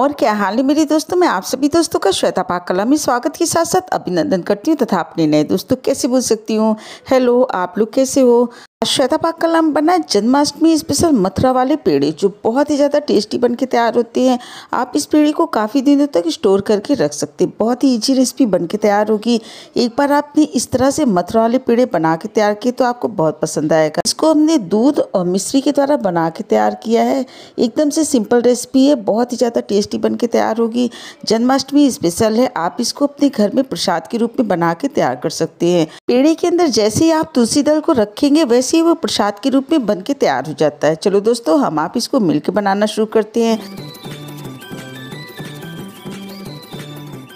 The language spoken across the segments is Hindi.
और क्या हाल है मेरे दोस्तों मैं आप सभी दोस्तों का श्वेता पाक कला में स्वागत के साथ साथ अभिनंदन करती हूँ तथा अपने नए दोस्तों कैसे बोल सकती हूँ हेलो आप लोग कैसे हो श्वेता पाक का नाम बना जन्माष्टमी स्पेशल मथुरा वाले पेड़े जो बहुत ही ज़्यादा टेस्टी बन के तैयार होती हैं आप इस पेड़े को काफ़ी दिनों तक स्टोर करके रख सकते हैं बहुत ही इजी रेसिपी बन के तैयार होगी एक बार आपने इस तरह से मथुरा वाले पेड़े बना के तैयार किए तो आपको बहुत पसंद आएगा इसको हमने दूध और मिश्री के द्वारा बना के तैयार किया है एकदम से सिंपल रेसिपी है बहुत ही ज़्यादा टेस्टी बन के तैयार होगी जन्माष्टमी स्पेशल है आप इसको अपने घर में प्रसाद के रूप में बना के तैयार कर सकते हैं पेड़े के अंदर जैसे ही आप तुलसी दल को रखेंगे वैसे से ही वो प्रसाद के रूप में बन के तैयार हो जाता है चलो दोस्तों हम आप इसको मिल्क बनाना शुरू करते हैं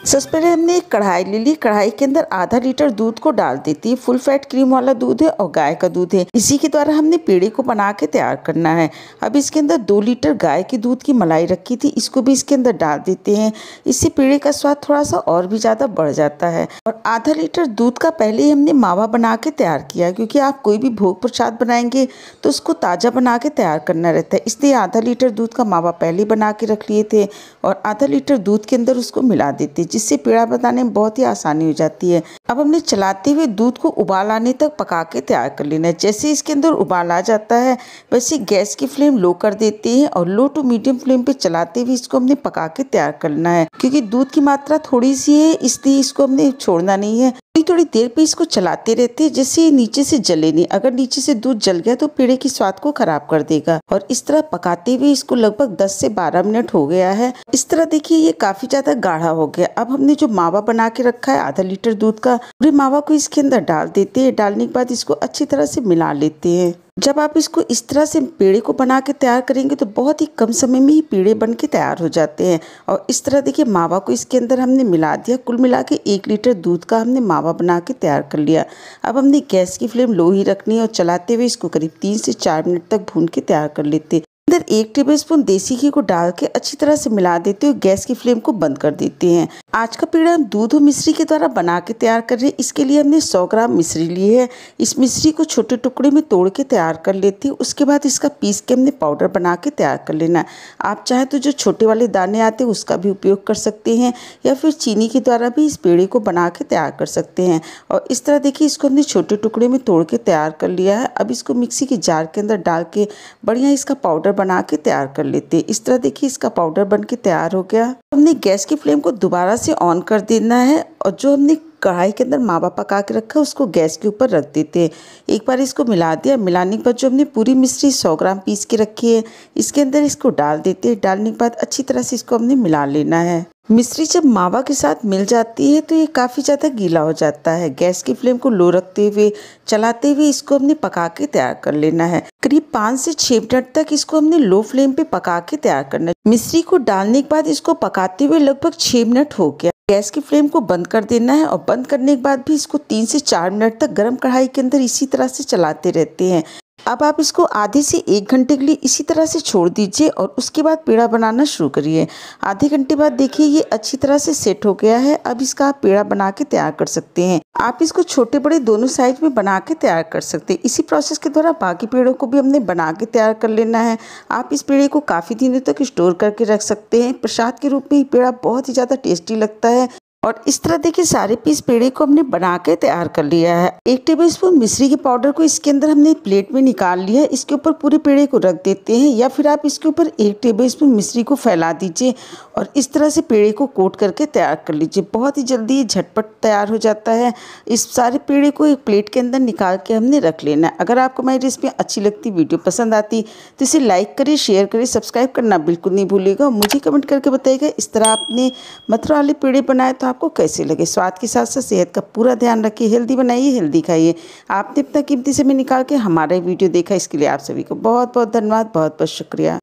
सबसे पहले हमने एक कढ़ाई ले ली कढ़ाई के अंदर आधा लीटर दूध को डाल देती है फुल फैट क्रीम वाला दूध है और गाय का दूध है इसी के द्वारा हमने पेड़े को बना के तैयार करना है अब इसके अंदर दो लीटर गाय के दूध की मलाई रखी थी इसको भी इसके अंदर डाल देते हैं इससे पेड़े का स्वाद थोड़ा सा और भी ज़्यादा बढ़ जाता है और आधा लीटर दूध का पहले ही हमने मावा बना के तैयार किया क्योंकि आप कोई भी भोग प्रसाद बनाएंगे तो उसको ताज़ा बना के तैयार करना रहता है इसलिए आधा लीटर दूध का मावा पहले बना के रख लिए थे और आधा लीटर दूध के अंदर उसको मिला देते जिससे पेड़ा बनाने में बहुत ही आसानी हो जाती है अब हमने चलाते हुए दूध को उबाल आने तक पका के तैयार कर लेना है जैसे इसके अंदर उबाल आ जाता है वैसे गैस की फ्लेम लो कर देते हैं और लो टू मीडियम फ्लेम पे चलाते हुए इसको हमने पका के तैयार करना है क्योंकि दूध की मात्रा थोड़ी सी है इसलिए इसको हमने छोड़ना नहीं है थोड़ी देर पे इसको चलाते रहते हैं जिससे नीचे से जले नहीं अगर नीचे से दूध जल गया तो पेड़े की स्वाद को खराब कर देगा और इस तरह पकाते हुए इसको लगभग 10 से 12 मिनट हो गया है इस तरह देखिए ये काफी ज्यादा गाढ़ा हो गया अब हमने जो मावा बना के रखा है आधा लीटर दूध का पूरे मावा को इसके अंदर डाल देते है डालने के बाद इसको अच्छी तरह से मिला लेते हैं जब आप इसको इस तरह से पेड़े को बना के तैयार करेंगे तो बहुत ही कम समय में ही पेड़े बन के तैयार हो जाते हैं और इस तरह देखिए मावा को इसके अंदर हमने मिला दिया कुल मिला के एक लीटर दूध का हमने मावा बना के तैयार कर लिया अब हमने गैस की फ्लेम लो ही रखनी है और चलाते हुए इसको करीब तीन से चार मिनट तक भून के तैयार कर लेते अंदर एक टेबल स्पून देसी घी को डाल के अच्छी तरह से मिला देते हुए गैस की फ्लेम को बंद कर देते हैं आज का पेड़ा हम दूध और मिश्री के द्वारा बना के तैयार कर रहे हैं इसके लिए हमने 100 ग्राम मिश्री ली है इस मिश्री को छोटे टुकड़े में तोड़ के तैयार कर लेते हैं उसके बाद इसका पीस के हमने पाउडर बना के तैयार कर लेना आप चाहें तो जो छोटे वाले दाने आते हैं उसका भी उपयोग कर सकते हैं या फिर चीनी के द्वारा भी इस पेड़े को बना के तैयार कर सकते हैं और इस तरह देखिए इसको हमने छोटे टुकड़े में तोड़ के तैयार कर लिया है अब इसको मिक्सी के जार के अंदर डाल के बढ़िया इसका पाउडर बना के तैयार कर लेते हैं इस तरह देखिए इसका पाउडर बन के तैयार हो गया हमने गैस की फ्लेम को दोबारा से ऑन कर देना है और जो हमने कढ़ाई के अंदर मावा पका के रखा है उसको गैस के ऊपर रख देते हैं एक बार इसको मिला दिया मिलाने के बाद जो हमने पूरी मिश्री 100 ग्राम पीस के रखी है इसके अंदर इसको डाल देते हैं डालने के बाद अच्छी तरह से इसको हमने मिला लेना है मिश्री जब मावा के साथ मिल जाती है तो ये काफ़ी ज़्यादा गीला हो जाता है गैस की फ्लेम को लो रखते हुए चलाते हुए इसको हमने पका के तैयार कर लेना है करीब पाँच से छः मिनट तक इसको हमने लो फ्लेम पे पका के तैयार करना है मिश्री को डालने के बाद इसको पकाते हुए लगभग छः मिनट हो गया गैस की फ्लेम को बंद कर देना है और बंद करने के बाद भी इसको तीन से चार मिनट तक गर्म कढ़ाई के अंदर इसी तरह से चलाते रहते हैं अब आप इसको आधे से एक घंटे के लिए इसी तरह से छोड़ दीजिए और उसके बाद पेड़ा बनाना शुरू करिए आधे घंटे बाद देखिए ये अच्छी तरह से सेट हो गया है अब इसका आप पेड़ा बना के तैयार कर सकते हैं आप इसको छोटे बड़े दोनों साइज में बना के तैयार कर सकते हैं इसी प्रोसेस के द्वारा बाकी पेड़ों को भी हमने बना के तैयार कर लेना है आप इस पेड़े को काफ़ी दिनों तक स्टोर करके रख सकते हैं प्रसाद के रूप में ये पेड़ा बहुत ही ज़्यादा टेस्टी लगता है और इस तरह देखिए सारे पीस पेड़े को हमने बना के तैयार कर लिया है एक टेबल स्पून मिश्री के पाउडर को इसके अंदर हमने प्लेट में निकाल लिया है इसके ऊपर पूरे पेड़े को रख देते हैं या फिर आप इसके ऊपर एक टेबल स्पून मिश्री को फैला दीजिए और इस तरह से पेड़े को कोट करके तैयार कर लीजिए बहुत ही जल्दी झटपट तैयार हो जाता है इस सारे पेड़े को एक प्लेट के अंदर निकाल के हमने रख लेना है अगर आपको हमारी रेसिपी अच्छी लगती वीडियो पसंद आती तो इसे लाइक करें शेयर करें सब्सक्राइब करना बिल्कुल नहीं भूलेगा मुझे कमेंट करके बताइएगा इस तरह आपने मथुरा वाले पेड़े बनाए तो आप आपको कैसे लगे स्वाद के साथ साथ सेहत का पूरा ध्यान रखिए हेल्दी बनाइए हेल्दी खाइए आपने अपना कीमती समय निकाल के हमारा वीडियो देखा इसके लिए आप सभी को बहुत बहुत धन्यवाद बहुत बहुत शुक्रिया